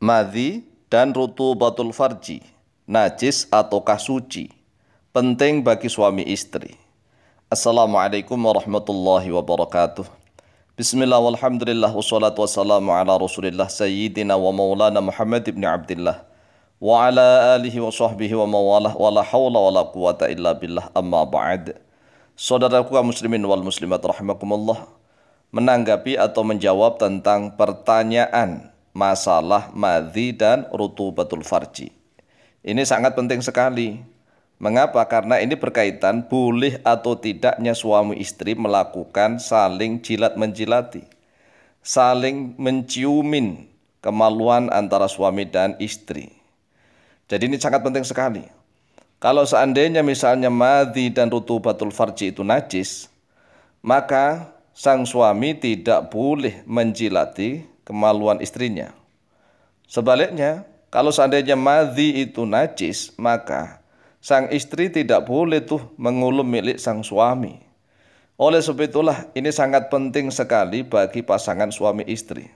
madhi, dan rutubatul farji, najis ataukah suci. Penting bagi suami istri. Assalamualaikum warahmatullahi wabarakatuh. Bismillah walhamdulillah wassalatu wassalamu ala rasulillah sayyidina wa maulana Muhammad ibn Abdullah wa ala alihi wa sahbihi wa mawalah wa la hawla wa la quwata illa billah amma ba'd. Saudaraku kaum muslimin wal muslimat rahimakumullah menanggapi atau menjawab tentang pertanyaan masalah madhi dan rutubatul farji. Ini sangat penting sekali. Mengapa? Karena ini berkaitan boleh atau tidaknya suami istri melakukan saling jilat-menjilati. Saling menciumin kemaluan antara suami dan istri. Jadi ini sangat penting sekali. Kalau seandainya misalnya madhi dan rutubatul farji itu najis, maka sang suami tidak boleh menjilati kemaluan istrinya. Sebaliknya, kalau seandainya madhi itu najis, maka sang istri tidak boleh tuh mengulum milik sang suami. Oleh sebab itulah ini sangat penting sekali bagi pasangan suami istri.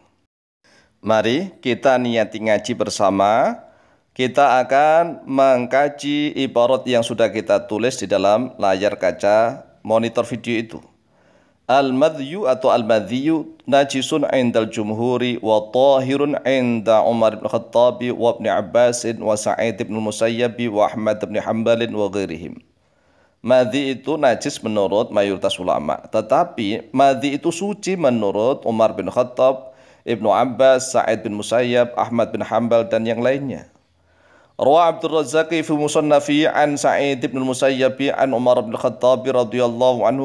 Mari kita niati ngaji bersama. Kita akan mengkaji ibarat yang sudah kita tulis di dalam layar kaca monitor video itu. Al-madhyu atau al-madhiyu najisun indal jumhuri wa tahirun inda Umar bin Khattab wa Ibn Abbas wa Sa'id bin Musayyab wa Ahmad bin Hanbal wa ghairihim. Madhi itu najis menurut mayoritas ulama, tetapi madhi itu suci menurut Umar bin Khattab, Ibnu Abbas, Sa'id bin Musayyab, Ahmad bin Hanbal dan yang lainnya. روى عبد الرزاق في مصنفه عن سعيد بن المسيب عن عمر بن الخطاب رضي الله عنه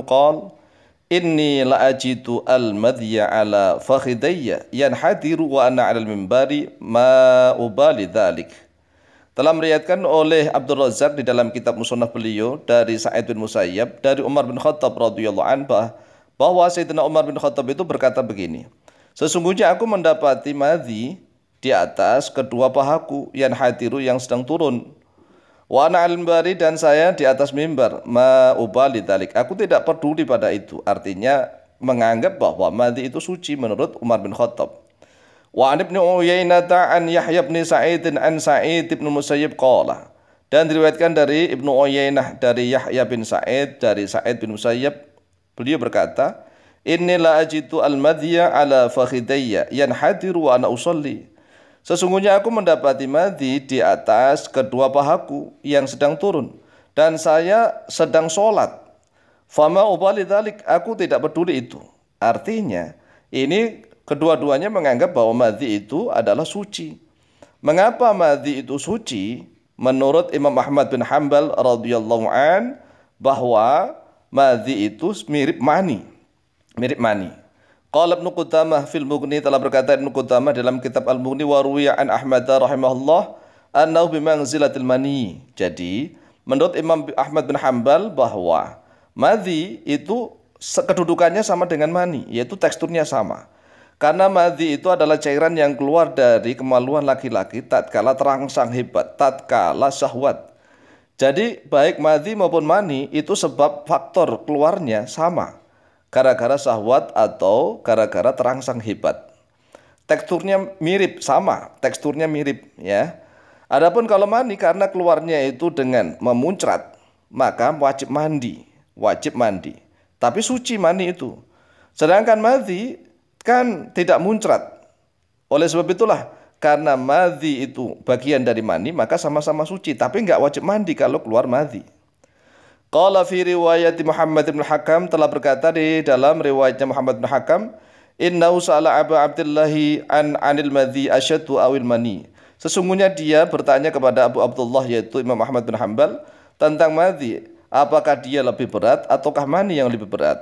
Inni la'ajitu al-madhya ala fakhidayya hadiru wa ana ala al-mimbari ma ubali dhalik. Telah meriatkan oleh Abdul Razak di dalam kitab musonah beliau dari Sa'id bin Musayyab dari Umar bin Khattab radhiyallahu anhu bahwa Sayyidina Umar bin Khattab itu berkata begini. Sesungguhnya aku mendapati madhi di atas kedua pahaku yang hadiru yang sedang turun Wa ana al mimbari dan saya di atas mimbar ma ubali dalik. Aku tidak peduli pada itu. Artinya menganggap bahwa mati itu suci menurut Umar bin Khattab. Wa an ibn Uyainah an Yahya bin Sa'id an Sa'id bin Musayyib qala. Dan diriwayatkan dari Ibnu Uyainah dari Yahya bin Sa'id dari Sa'id bin Musayyib beliau berkata, Inilah la ajitu al-madya ala fakhidayya yanhadiru wa ana usalli." Sesungguhnya aku mendapati mati di atas kedua pahaku yang sedang turun dan saya sedang sholat. Fama ubali dalik, aku tidak peduli itu. Artinya, ini kedua-duanya menganggap bahwa madhi itu adalah suci. Mengapa madhi itu suci? Menurut Imam Ahmad bin Hambal radhiyallahu an bahwa madhi itu mirip mani. Mirip mani. Qala Ibnu Qudamah fil Mughni telah berkata Ibnu Qudamah dalam kitab Al-Mughni wa ruwiya an Ahmad rahimahullah annahu manzilatil mani. Jadi, menurut Imam Ahmad bin Hambal bahwa madhi itu kedudukannya sama dengan mani, yaitu teksturnya sama. Karena madhi itu adalah cairan yang keluar dari kemaluan laki-laki tatkala terangsang hebat, tatkala syahwat. Jadi baik madhi maupun mani itu sebab faktor keluarnya sama gara-gara sahwat atau gara-gara terangsang hebat. Teksturnya mirip, sama, teksturnya mirip ya. Adapun kalau mandi karena keluarnya itu dengan memuncrat, maka wajib mandi, wajib mandi. Tapi suci mandi itu. Sedangkan madhi kan tidak muncrat. Oleh sebab itulah karena madhi itu bagian dari mandi maka sama-sama suci tapi nggak wajib mandi kalau keluar madhi. Qala fi riwayat Muhammad bin Hakam telah berkata di dalam riwayatnya Muhammad bin Hakam, "Inna sa'ala Abu Abdullah an anil madhi asyaddu awil mani." Sesungguhnya dia bertanya kepada Abu Abdullah yaitu Imam Ahmad bin Hambal tentang madhi, apakah dia lebih berat ataukah mani yang lebih berat?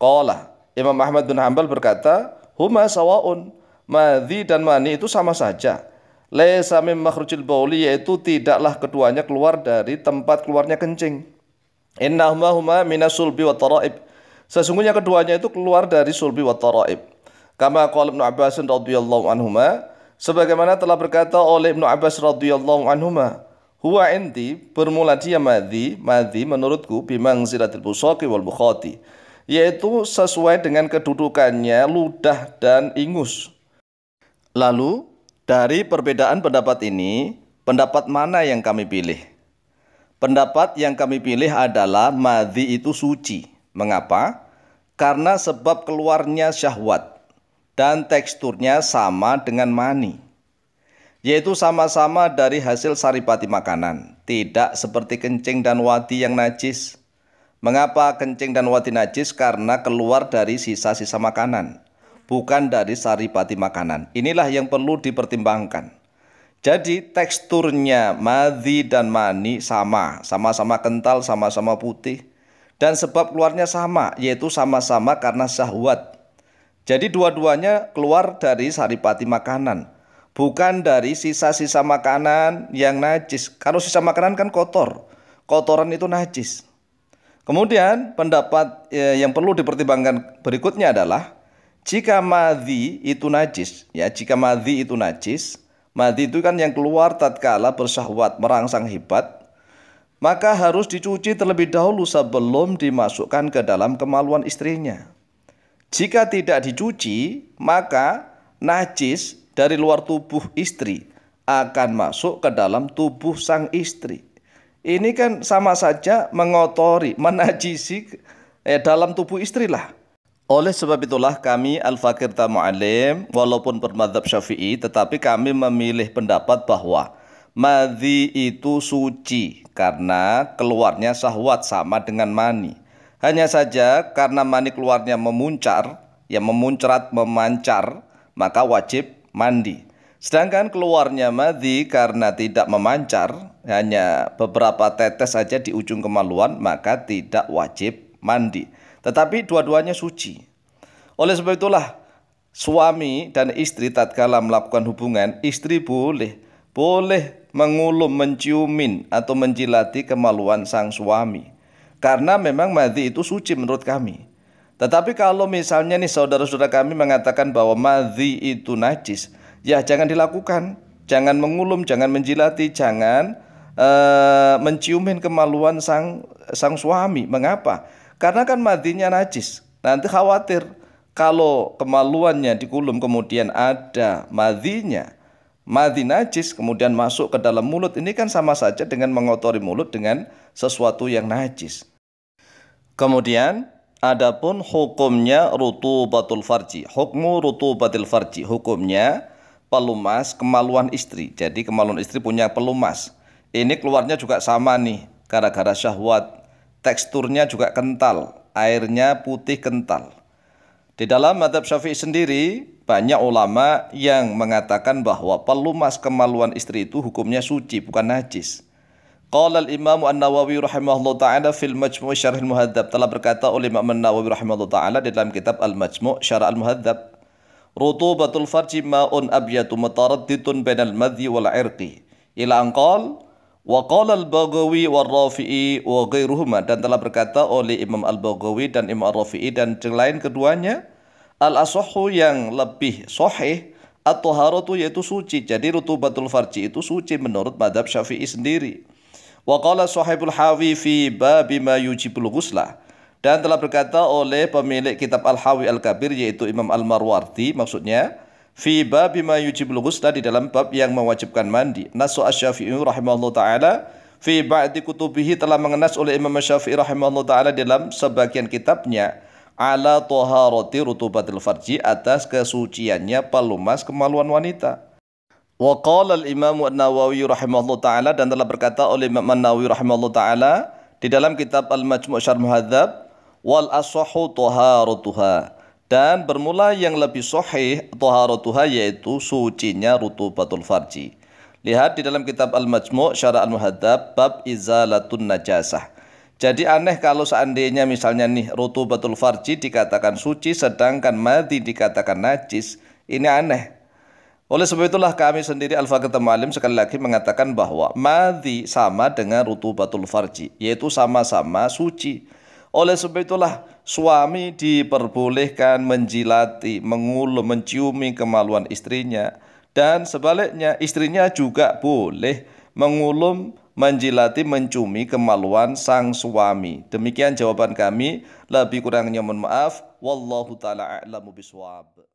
Qala, Imam Ahmad bin Hambal berkata, "Huma sawaun." Madhi dan mani itu sama saja. Laisa mim makhrujil bauli yaitu tidaklah keduanya keluar dari tempat keluarnya kencing. Innahumahuma minasulbi wa taraib. Sesungguhnya keduanya itu keluar dari sulbi wa taraib. Kama qala Ibnu Abbas radhiyallahu anhuma sebagaimana telah berkata oleh Ibnu Abbas radhiyallahu anhuma Hua inti bermula dia madhi madhi menurutku bimang zilatil busoki wal bukhati yaitu sesuai dengan kedudukannya ludah dan ingus. Lalu dari perbedaan pendapat ini, pendapat mana yang kami pilih? Pendapat yang kami pilih adalah madhi itu suci. Mengapa? Karena sebab keluarnya syahwat dan teksturnya sama dengan mani. Yaitu sama-sama dari hasil saripati makanan, tidak seperti kencing dan wati yang najis. Mengapa kencing dan wati najis? Karena keluar dari sisa-sisa makanan, bukan dari saripati makanan. Inilah yang perlu dipertimbangkan. Jadi teksturnya madhi dan mani sama, sama-sama kental, sama-sama putih. Dan sebab keluarnya sama, yaitu sama-sama karena syahwat. Jadi dua-duanya keluar dari saripati makanan. Bukan dari sisa-sisa makanan yang najis. Kalau sisa makanan kan kotor. Kotoran itu najis. Kemudian pendapat ya, yang perlu dipertimbangkan berikutnya adalah jika madhi itu najis, ya jika madhi itu najis, Mati itu kan yang keluar tatkala bersahwat merangsang hibat, maka harus dicuci terlebih dahulu sebelum dimasukkan ke dalam kemaluan istrinya. Jika tidak dicuci, maka najis dari luar tubuh istri akan masuk ke dalam tubuh sang istri. Ini kan sama saja mengotori, menajisi eh, dalam tubuh istri lah. Oleh sebab itulah kami Al-Fakir alim, walaupun bermadhab syafi'i tetapi kami memilih pendapat bahwa madhi itu suci karena keluarnya sahwat sama dengan mani. Hanya saja karena mani keluarnya memuncar, yang memuncrat memancar, maka wajib mandi. Sedangkan keluarnya madhi karena tidak memancar, hanya beberapa tetes saja di ujung kemaluan, maka tidak wajib mandi. Tetapi dua-duanya suci. Oleh sebab itulah suami dan istri tatkala melakukan hubungan, istri boleh boleh mengulum, menciumin atau menjilati kemaluan sang suami. Karena memang madhi itu suci menurut kami. Tetapi kalau misalnya nih saudara-saudara kami mengatakan bahwa madhi itu najis, ya jangan dilakukan. Jangan mengulum, jangan menjilati, jangan uh, menciumin kemaluan sang sang suami. Mengapa? Karena kan madinya najis. Nanti khawatir kalau kemaluannya di dikulum kemudian ada madinya, madi najis kemudian masuk ke dalam mulut ini kan sama saja dengan mengotori mulut dengan sesuatu yang najis. Kemudian adapun hukumnya rutubatul farji, hukmu rutubatul farji, hukumnya pelumas kemaluan istri. Jadi kemaluan istri punya pelumas. Ini keluarnya juga sama nih gara-gara syahwat teksturnya juga kental, airnya putih kental. Di dalam madhab syafi'i sendiri, banyak ulama yang mengatakan bahwa pelumas kemaluan istri itu hukumnya suci, bukan najis. Qala al-Imam An-Nawawi rahimahullah taala fil Majmu' Syarh al-Muhadzab telah berkata oleh Imam An-Nawawi rahimahullah taala di dalam kitab Al-Majmu' Syarah al-Muhadzab Rutubatul farji ma'un abiyatu mutaraddidun bainal madhi wal irqi ila anqal Wa al-Baghawi wal Rafi'i wa ghairuhuma dan telah berkata oleh Imam Al-Baghawi dan Imam Rafi'i dan yang lain keduanya al-asahhu yang lebih sahih atau haratu yaitu suci. Jadi rutubatul farji itu suci menurut madhab Syafi'i sendiri. Waqala sahibul hawi fi babi ma yujibul ghuslah dan telah berkata oleh pemilik kitab Al-Hawi Al-Kabir yaitu Imam Al-Marwardi maksudnya fi babi ma yujibul ghusla di dalam bab yang mewajibkan mandi. Nasu Asy-Syafi'i rahimahullahu taala fi ba'di kutubihi telah mengenas oleh Imam Syafi'i rahimahullahu taala dalam sebagian kitabnya ala taharati rutubatil farji atas kesuciannya pelumas kemaluan wanita. Wa qala al-Imam An-Nawawi rahimahullahu taala dan telah berkata oleh Imam An-Nawawi rahimahullahu taala di dalam kitab Al-Majmu' Syarh Muhadzab wal ashahu taharatuha dan bermula yang lebih sohih thaharatuha yaitu sucinya rutubatul farji. Lihat di dalam kitab Al-Majmu' Syarah al muhaddab bab izalatun najasah. Jadi aneh kalau seandainya misalnya nih rutubatul farji dikatakan suci sedangkan mati dikatakan najis. Ini aneh. Oleh sebab itulah kami sendiri al faqih tamalim sekali lagi mengatakan bahwa mati sama dengan rutubatul farji yaitu sama-sama suci. Oleh sebab itulah suami diperbolehkan menjilati, mengulum, menciumi kemaluan istrinya dan sebaliknya istrinya juga boleh mengulum, menjilati, menciumi kemaluan sang suami. Demikian jawaban kami, lebih kurangnya mohon maaf. Wallahu taala a'lamu biswab.